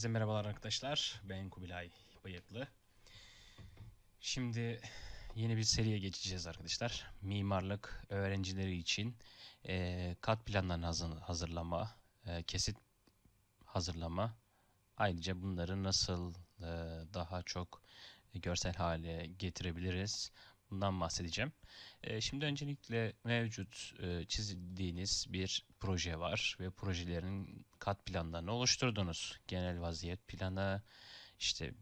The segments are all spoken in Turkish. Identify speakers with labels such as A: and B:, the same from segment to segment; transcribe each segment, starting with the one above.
A: Herkese merhabalar arkadaşlar. Ben Kubilay Bıyıklı. Şimdi yeni bir seriye geçeceğiz arkadaşlar. Mimarlık öğrencileri için e, kat planlarını hazırlama, e, kesit hazırlama. Ayrıca bunları nasıl e, daha çok görsel hale getirebiliriz? Bundan bahsedeceğim. Ee, şimdi öncelikle mevcut e, çizdiğiniz bir proje var ve projelerin kat planlarını oluşturdunuz. Genel vaziyet planı, işte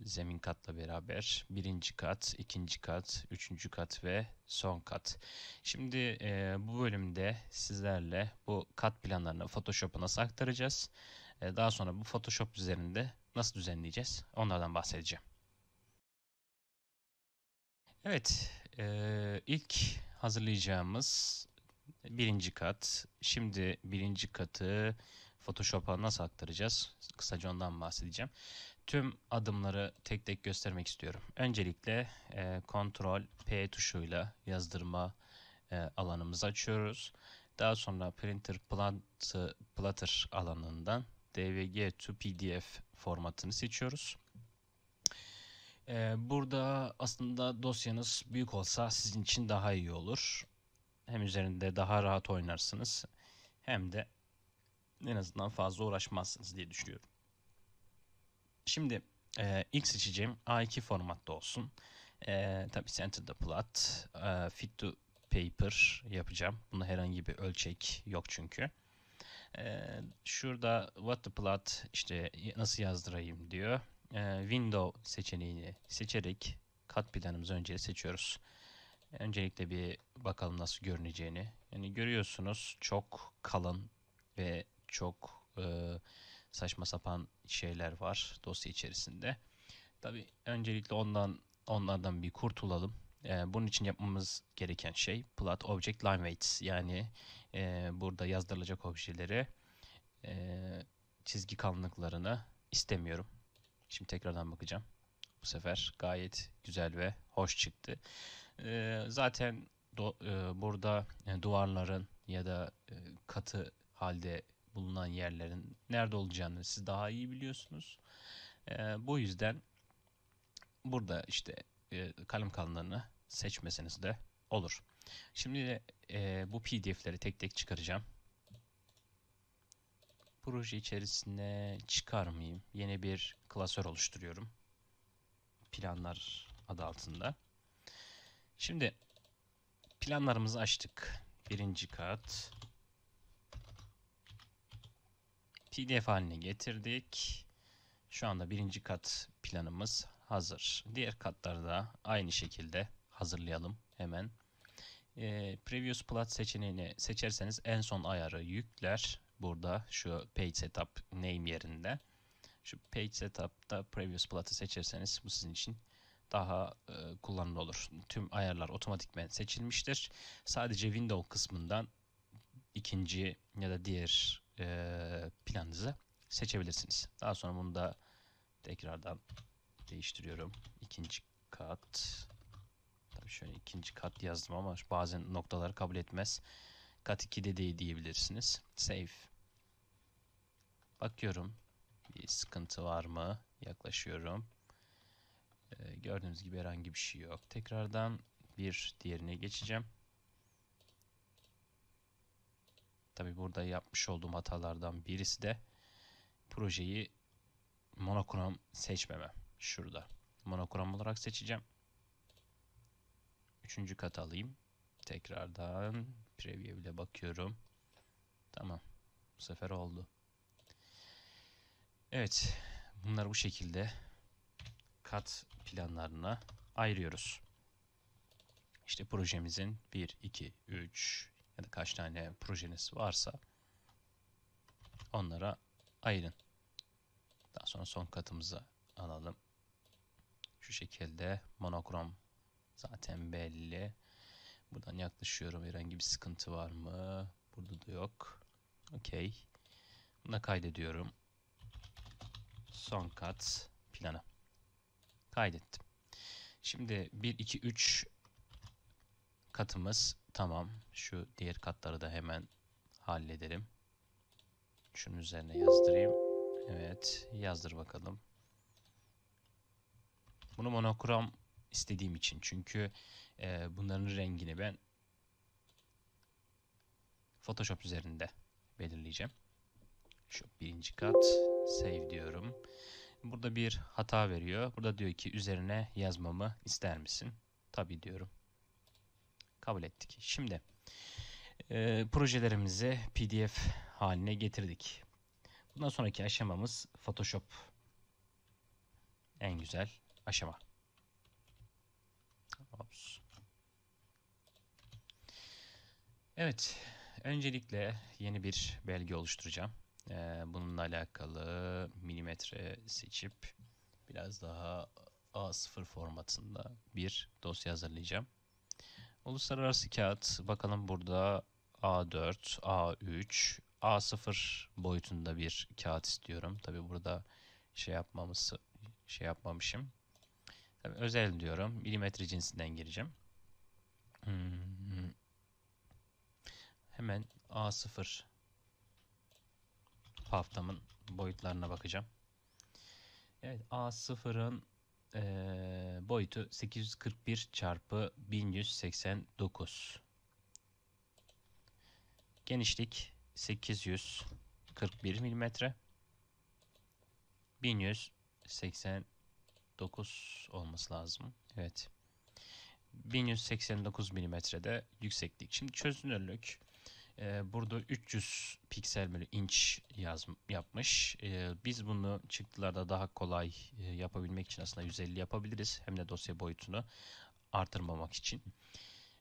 A: zemin katla beraber birinci kat, ikinci kat, üçüncü kat ve son kat. Şimdi e, bu bölümde sizlerle bu kat planlarını Photoshop'a nasıl aktaracağız? E, daha sonra bu Photoshop üzerinde nasıl düzenleyeceğiz? Onlardan bahsedeceğim. Evet, e, ilk hazırlayacağımız birinci kat. Şimdi birinci katı Photoshop'a nasıl aktaracağız? Kısaca ondan bahsedeceğim. Tüm adımları tek tek göstermek istiyorum. Öncelikle e, Ctrl P tuşuyla yazdırma e, alanımızı açıyoruz. Daha sonra Printer Platter alanından DVG to PDF formatını seçiyoruz. Ee, burada aslında dosyanız büyük olsa sizin için daha iyi olur. Hem üzerinde daha rahat oynarsınız hem de en azından fazla uğraşmazsınız diye düşünüyorum. Şimdi e, ilk seçeceğim A2 formatta olsun. E, tabii center the plot, e, fit to paper yapacağım. Bunda herhangi bir ölçek yok çünkü. E, şurada what the plot işte nasıl yazdırayım diyor e, window seçeneğini seçerek kat planımızı önce seçiyoruz. Öncelikle bir bakalım nasıl görüneceğini. Yani görüyorsunuz çok kalın ve çok e, saçma sapan şeyler var dosya içerisinde. Tabi öncelikle ondan onlardan bir kurtulalım. E, bunun için yapmamız gereken şey plot object line weights yani e, burada yazdırılacak objeleri e, çizgi kalınlıklarını istemiyorum Şimdi tekrardan bakacağım. Bu sefer gayet güzel ve hoş çıktı. Ee, zaten e, burada e, duvarların ya da e, katı halde bulunan yerlerin nerede olacağını siz daha iyi biliyorsunuz. Ee, bu yüzden burada işte e, kalem kalınlığını seçmeseniz de olur. Şimdi e, bu pdf'leri tek tek çıkaracağım proje içerisine çıkarmayayım. Yeni bir klasör oluşturuyorum. Planlar adı altında. Şimdi planlarımızı açtık. Birinci kat. PDF haline getirdik. Şu anda birinci kat planımız hazır. Diğer katlarda aynı şekilde hazırlayalım hemen. E, Previous Plot seçeneğini seçerseniz en son ayarı yükler burada şu page setup name yerinde. Şu page setup'ta previous plot'ı seçerseniz bu sizin için daha e, kullanımlı olur. Tüm ayarlar otomatikmen seçilmiştir. Sadece window kısmından ikinci ya da diğer e, planınızı seçebilirsiniz. Daha sonra bunu da tekrardan değiştiriyorum. İkinci kat. Tabii şöyle ikinci kat yazdım ama bazen noktaları kabul etmez. Kat 2'de değil diyebilirsiniz. Save. Bakıyorum. Bir sıkıntı var mı? Yaklaşıyorum. Ee, gördüğünüz gibi herhangi bir şey yok. Tekrardan bir diğerine geçeceğim. Tabi burada yapmış olduğum hatalardan birisi de projeyi monokrom seçmemem. Şurada. Monokrom olarak seçeceğim. Üçüncü kat alayım. Tekrardan Preview bile bakıyorum. Tamam. Bu sefer oldu. Evet. Bunlar bu şekilde kat planlarına ayırıyoruz. İşte projemizin 1, 2, 3 ya da kaç tane projeniz varsa onlara ayırın. Daha sonra son katımıza alalım. Şu şekilde monokrom zaten belli. Buradan yaklaşıyorum. Herhangi bir sıkıntı var mı? Burada da yok. Okey. Buna kaydediyorum. Son kat plana. Kaydettim. Şimdi 1, 2, 3 katımız tamam. Şu diğer katları da hemen halledelim. Şunun üzerine yazdırayım. Evet yazdır bakalım. Bunu monokrom istediğim için. Çünkü e, bunların rengini ben Photoshop üzerinde belirleyeceğim. Şu birinci kat save diyorum. Burada bir hata veriyor. Burada diyor ki üzerine yazmamı ister misin? Tabi diyorum. Kabul ettik. Şimdi e, projelerimizi pdf haline getirdik. Bundan sonraki aşamamız Photoshop. En güzel aşama. Ops. Evet, öncelikle yeni bir belge oluşturacağım. Ee, bununla alakalı milimetre seçip biraz daha A0 formatında bir dosya hazırlayacağım. Uluslararası kağıt bakalım burada A4, A3, A0 boyutunda bir kağıt istiyorum. Tabi burada şey yapmaması şey yapmamışım. Tabii özel diyorum. Milimetre cinsinden gireceğim. Hmm. Hemen A0 haftamın boyutlarına bakacağım. Evet A0'ın e, boyutu 841 çarpı 1189. Genişlik 841 milimetre. 1189 olması lazım. Evet. 1189 milimetrede yükseklik. Şimdi çözünürlük e, burada 300 piksel bölü inç yaz, yapmış. E, biz bunu çıktılarda daha kolay e, yapabilmek için aslında 150 yapabiliriz. Hem de dosya boyutunu artırmamak için.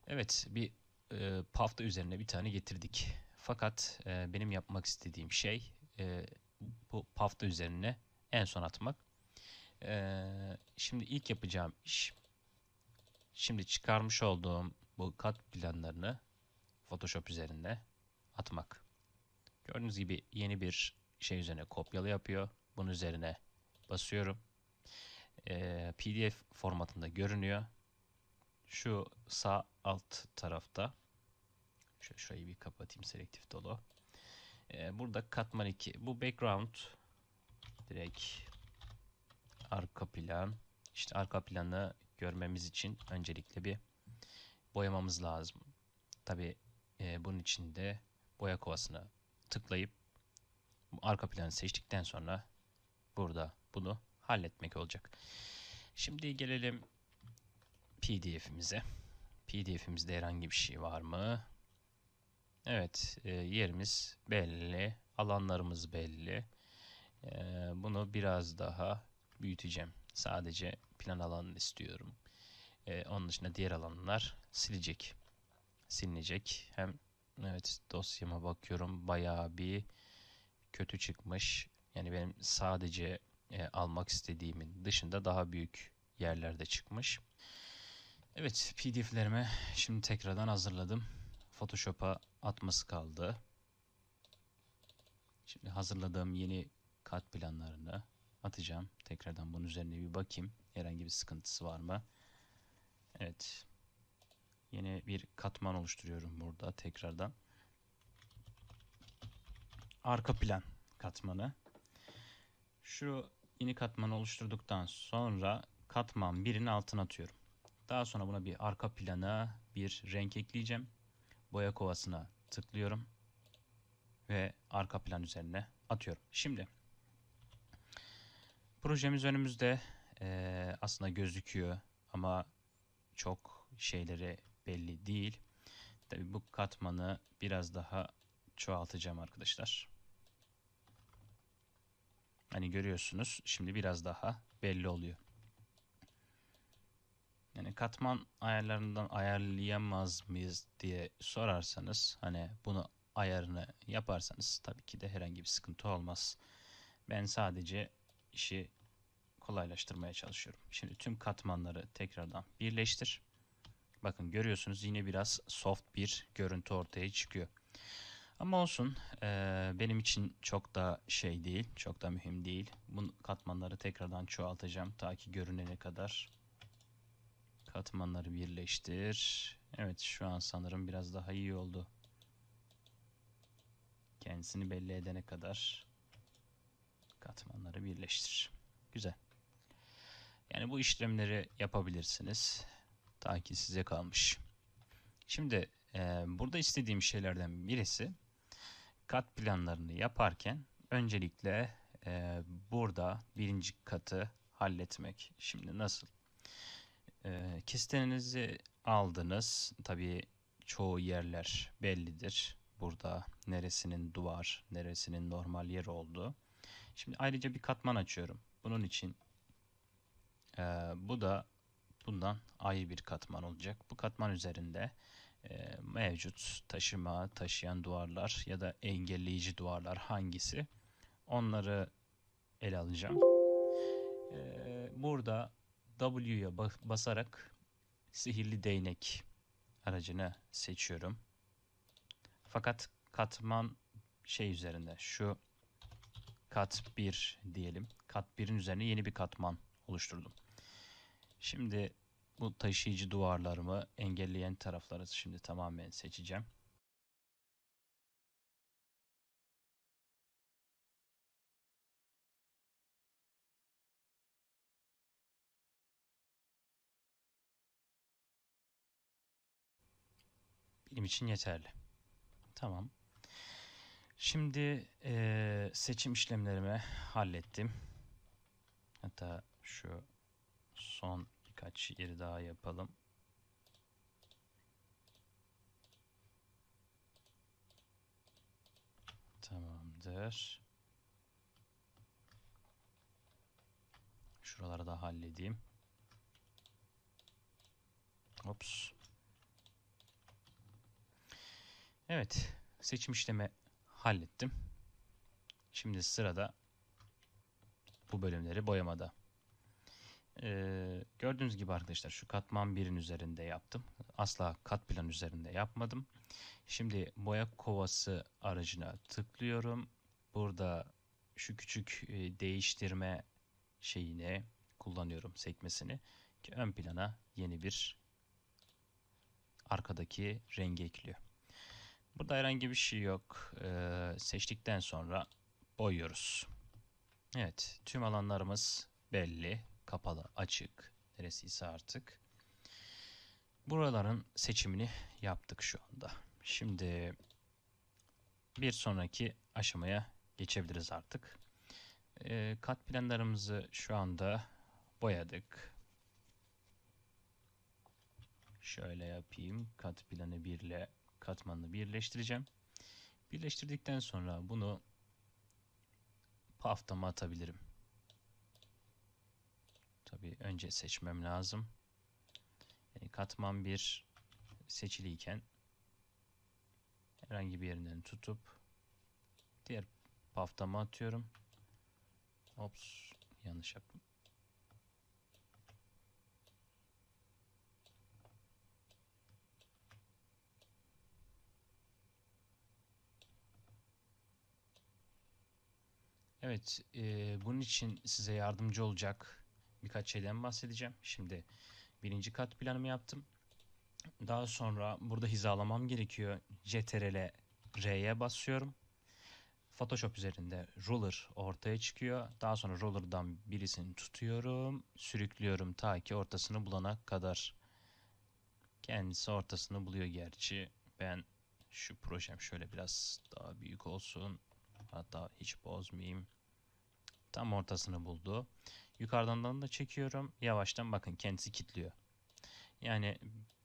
A: Evet bir e, pafta üzerine bir tane getirdik. Fakat e, benim yapmak istediğim şey e, bu pafta üzerine en son atmak. E, şimdi ilk yapacağım iş şimdi çıkarmış olduğum bu kat planlarını Photoshop üzerinde atmak. Gördüğünüz gibi yeni bir şey üzerine kopyalı yapıyor. Bunun üzerine basıyorum. Ee, PDF formatında görünüyor. Şu sağ alt tarafta şöyle şurayı bir kapatayım selektif dolu. Ee, burada katman 2. Bu background direkt arka plan. İşte arka planı görmemiz için öncelikle bir boyamamız lazım. Tabi e, bunun içinde boya kovasına tıklayıp arka planı seçtikten sonra burada bunu halletmek olacak. Şimdi gelelim PDF'imize. PDF'imizde herhangi bir şey var mı? Evet, e, yerimiz belli, alanlarımız belli. E, bunu biraz daha büyüteceğim. Sadece plan alanını istiyorum. E, onun dışında diğer alanlar silecek silinecek. Hem evet dosyama bakıyorum bayağı bir kötü çıkmış. Yani benim sadece e, almak istediğimin dışında daha büyük yerlerde çıkmış. Evet pdf'lerimi şimdi tekrardan hazırladım. Photoshop'a atması kaldı. Şimdi hazırladığım yeni kat planlarını atacağım. Tekrardan bunun üzerine bir bakayım. Herhangi bir sıkıntısı var mı? Evet. Yeni bir katman oluşturuyorum burada tekrardan. Arka plan katmanı. Şu yeni katmanı oluşturduktan sonra katman birinin altına atıyorum. Daha sonra buna bir arka plana bir renk ekleyeceğim. Boya kovasına tıklıyorum. Ve arka plan üzerine atıyorum. Şimdi projemiz önümüzde e, aslında gözüküyor ama çok şeyleri belli değil. Tabi bu katmanı biraz daha çoğaltacağım arkadaşlar. Hani görüyorsunuz şimdi biraz daha belli oluyor. Yani katman ayarlarından ayarlayamaz mıyız diye sorarsanız hani bunu ayarını yaparsanız tabii ki de herhangi bir sıkıntı olmaz. Ben sadece işi kolaylaştırmaya çalışıyorum. Şimdi tüm katmanları tekrardan birleştir. Bakın görüyorsunuz yine biraz soft bir görüntü ortaya çıkıyor. Ama olsun e, benim için çok da şey değil, çok da mühim değil. Bu katmanları tekrardan çoğaltacağım ta ki görünene kadar. Katmanları birleştir. Evet şu an sanırım biraz daha iyi oldu. Kendisini belli edene kadar katmanları birleştir. Güzel. Yani bu işlemleri yapabilirsiniz. Ta ki size kalmış. Şimdi e, burada istediğim şeylerden birisi kat planlarını yaparken öncelikle e, burada birinci katı halletmek. Şimdi nasıl? E, kestenizi aldınız. Tabii çoğu yerler bellidir. Burada neresinin duvar, neresinin normal yer olduğu. Şimdi ayrıca bir katman açıyorum. Bunun için e, bu da Bundan ayrı bir katman olacak. Bu katman üzerinde e, mevcut taşıma, taşıyan duvarlar ya da engelleyici duvarlar hangisi? Onları ele alacağım. E, burada W'ya basarak sihirli değnek aracını seçiyorum. Fakat katman şey üzerinde şu kat 1 diyelim. Kat 1'in üzerine yeni bir katman oluşturdum. Şimdi bu taşıyıcı duvarlarımı engelleyen tarafları şimdi tamamen seçeceğim. Benim için yeterli. Tamam. Şimdi e, seçim işlemlerimi hallettim. Hatta şu son birkaç şiir daha yapalım. Tamamdır. Şuraları da halledeyim. Ops. Evet. Seçim işlemi hallettim. Şimdi sırada bu bölümleri boyamada. Ee, gördüğünüz gibi arkadaşlar şu katman birin üzerinde yaptım. Asla kat plan üzerinde yapmadım. Şimdi boya kovası aracına tıklıyorum. Burada şu küçük e, değiştirme şeyini kullanıyorum sekmesini ki ön plana yeni bir arkadaki rengi ekliyor. Burada herhangi bir şey yok. Ee, seçtikten sonra boyuyoruz. Evet tüm alanlarımız belli kapalı, açık, neresiyse artık. Buraların seçimini yaptık şu anda. Şimdi bir sonraki aşamaya geçebiliriz artık. E, kat planlarımızı şu anda boyadık. Şöyle yapayım. Kat planı 1 ile katmanını birleştireceğim. Birleştirdikten sonra bunu pafta atabilirim? Tabi önce seçmem lazım. Yani katman bir seçiliyken herhangi bir yerinden tutup diğer paftama atıyorum. Ops yanlış yaptım. Evet, e, bunun için size yardımcı olacak birkaç şeyden bahsedeceğim. Şimdi birinci kat planımı yaptım. Daha sonra burada hizalamam gerekiyor. CTRL'e R'ye basıyorum. Photoshop üzerinde ruler ortaya çıkıyor. Daha sonra ruler'dan birisini tutuyorum. Sürüklüyorum ta ki ortasını bulana kadar. Kendisi ortasını buluyor gerçi. Ben şu projem şöyle biraz daha büyük olsun. Hatta hiç bozmayayım. Tam ortasını buldu. Yukarıdan da çekiyorum. Yavaştan bakın kendisi kilitliyor. Yani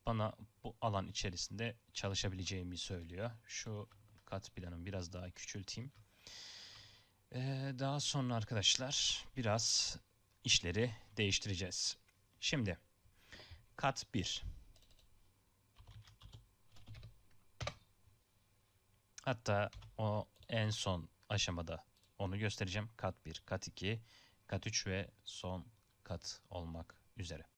A: bana bu alan içerisinde çalışabileceğimi söylüyor. Şu kat planım biraz daha küçülteyim. Ee, daha sonra arkadaşlar biraz işleri değiştireceğiz. Şimdi kat 1. Hatta o en son aşamada onu göstereceğim. Kat 1, kat 2, kat 3 ve son kat olmak üzere.